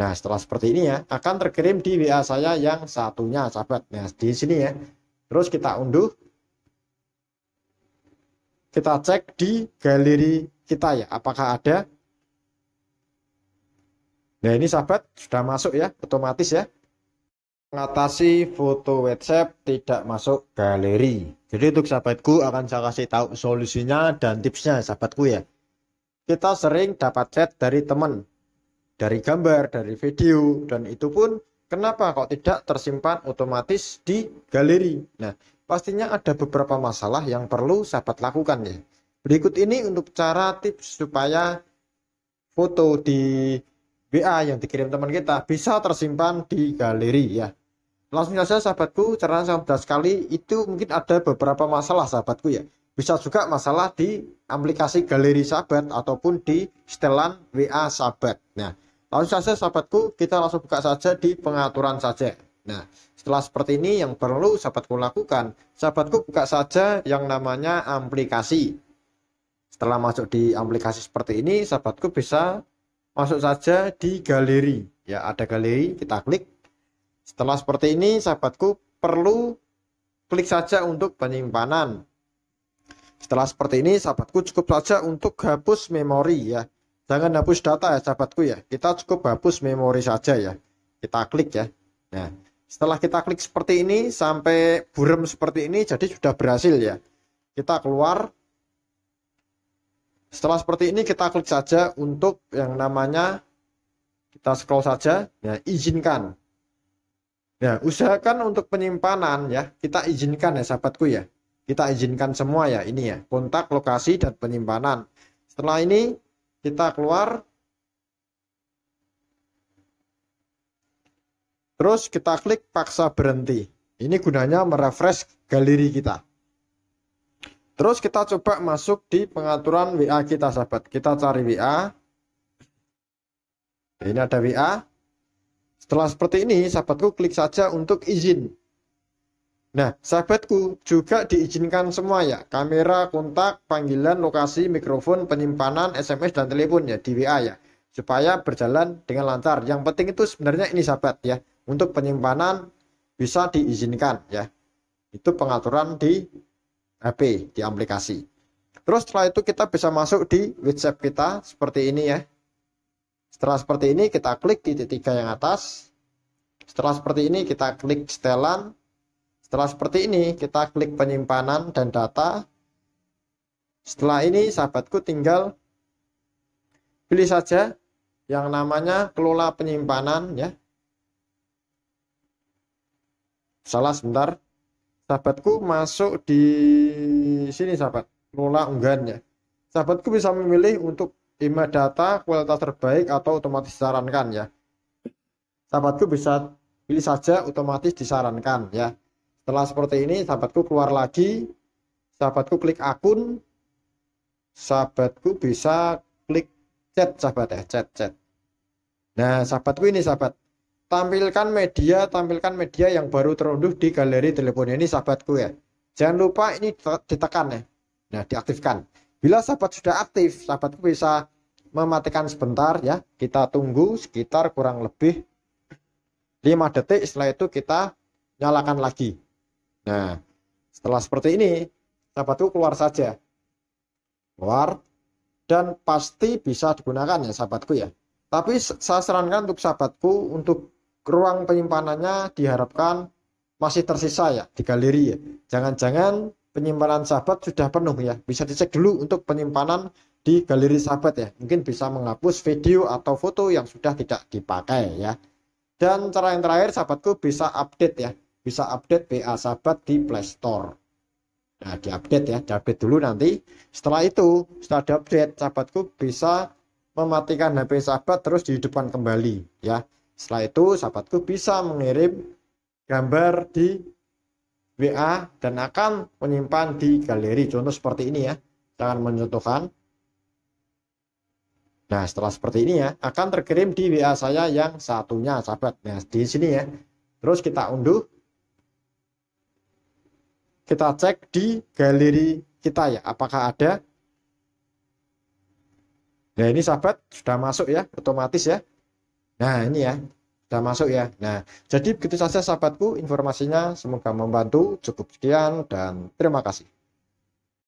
Nah, setelah seperti ini ya, akan terkirim di WA saya yang satunya sahabat. Nah, di sini ya. Terus kita unduh. Kita cek di galeri kita ya, apakah ada. Nah, ini sahabat sudah masuk ya, otomatis ya. Mengatasi foto WhatsApp tidak masuk galeri. Jadi untuk sahabatku akan saya kasih tahu solusinya dan tipsnya sahabatku ya. Kita sering dapat chat dari teman dari gambar, dari video, dan itu pun kenapa kok tidak tersimpan otomatis di galeri. Nah, pastinya ada beberapa masalah yang perlu sahabat lakukan ya. Berikut ini untuk cara tips supaya foto di WA yang dikirim teman kita bisa tersimpan di galeri ya. Langsung saja sahabatku, cara saya sudah sekali itu mungkin ada beberapa masalah sahabatku ya. Bisa juga masalah di aplikasi galeri sahabat ataupun di setelan WA sahabat. Nah, Langsung saja sahabatku, kita langsung buka saja di pengaturan saja. Nah, setelah seperti ini yang perlu sahabatku lakukan, sahabatku buka saja yang namanya aplikasi. Setelah masuk di aplikasi seperti ini, sahabatku bisa masuk saja di galeri. Ya, ada galeri, kita klik. Setelah seperti ini, sahabatku perlu klik saja untuk penyimpanan. Setelah seperti ini, sahabatku cukup saja untuk hapus memori ya. Jangan hapus data ya sahabatku ya. Kita cukup hapus memori saja ya. Kita klik ya. Nah, setelah kita klik seperti ini sampai burem seperti ini jadi sudah berhasil ya. Kita keluar. Setelah seperti ini kita klik saja untuk yang namanya kita scroll saja ya izinkan. Nah, usahakan untuk penyimpanan ya. Kita izinkan ya sahabatku ya kita izinkan semua ya ini ya kontak lokasi dan penyimpanan setelah ini kita keluar terus kita klik paksa berhenti ini gunanya merefresh galeri kita terus kita coba masuk di pengaturan WA kita sahabat kita cari WA nah, ini ada WA setelah seperti ini sahabatku klik saja untuk izin Nah, sahabatku juga diizinkan semua ya, kamera, kontak, panggilan, lokasi, mikrofon, penyimpanan, SMS, dan telepon ya di WA ya, supaya berjalan dengan lancar. Yang penting itu sebenarnya ini sahabat ya, untuk penyimpanan bisa diizinkan ya. Itu pengaturan di HP, di aplikasi. Terus setelah itu kita bisa masuk di WhatsApp kita seperti ini ya. Setelah seperti ini kita klik di titik tiga yang atas. Setelah seperti ini kita klik setelan, setelah seperti ini, kita klik penyimpanan dan data. Setelah ini, sahabatku tinggal pilih saja yang namanya kelola penyimpanan ya. Salah sebentar. Sahabatku masuk di sini sahabat, kelola unggahan ya. Sahabatku bisa memilih untuk IMA data kualitas terbaik atau otomatis disarankan ya. Sahabatku bisa pilih saja otomatis disarankan ya. Setelah seperti ini, sahabatku keluar lagi. Sahabatku klik akun. Sahabatku bisa klik chat, sahabat ya, chat, chat. Nah, sahabatku ini sahabat. Tampilkan media, tampilkan media yang baru terunduh di galeri telepon ini sahabatku ya. Jangan lupa ini ditekan ya. Nah, diaktifkan. Bila sahabat sudah aktif, sahabatku bisa mematikan sebentar ya. Kita tunggu sekitar kurang lebih 5 detik setelah itu kita nyalakan lagi. Nah, setelah seperti ini, sahabatku keluar saja. Keluar dan pasti bisa digunakan ya sahabatku ya. Tapi saya sarankan untuk sahabatku untuk ruang penyimpanannya diharapkan masih tersisa ya di galeri ya. Jangan-jangan penyimpanan sahabat sudah penuh ya. Bisa dicek dulu untuk penyimpanan di galeri sahabat ya. Mungkin bisa menghapus video atau foto yang sudah tidak dipakai ya. Dan cara yang terakhir sahabatku bisa update ya bisa update PA Sahabat di Play Store. Nah, update ya, update dulu nanti. Setelah itu, setelah update sahabatku bisa mematikan HP sahabat terus dihidupkan kembali ya. Setelah itu, sahabatku bisa mengirim gambar di WA dan akan menyimpan di galeri. Contoh seperti ini ya. Jangan menyentuhkan. Nah, setelah seperti ini ya, akan terkirim di WA saya yang satunya sahabat. Nah, di sini ya. Terus kita unduh kita cek di galeri kita ya, apakah ada. Nah ini sahabat sudah masuk ya, otomatis ya. Nah ini ya, sudah masuk ya. Nah jadi begitu saja sahabatku informasinya, semoga membantu. Cukup sekian dan terima kasih.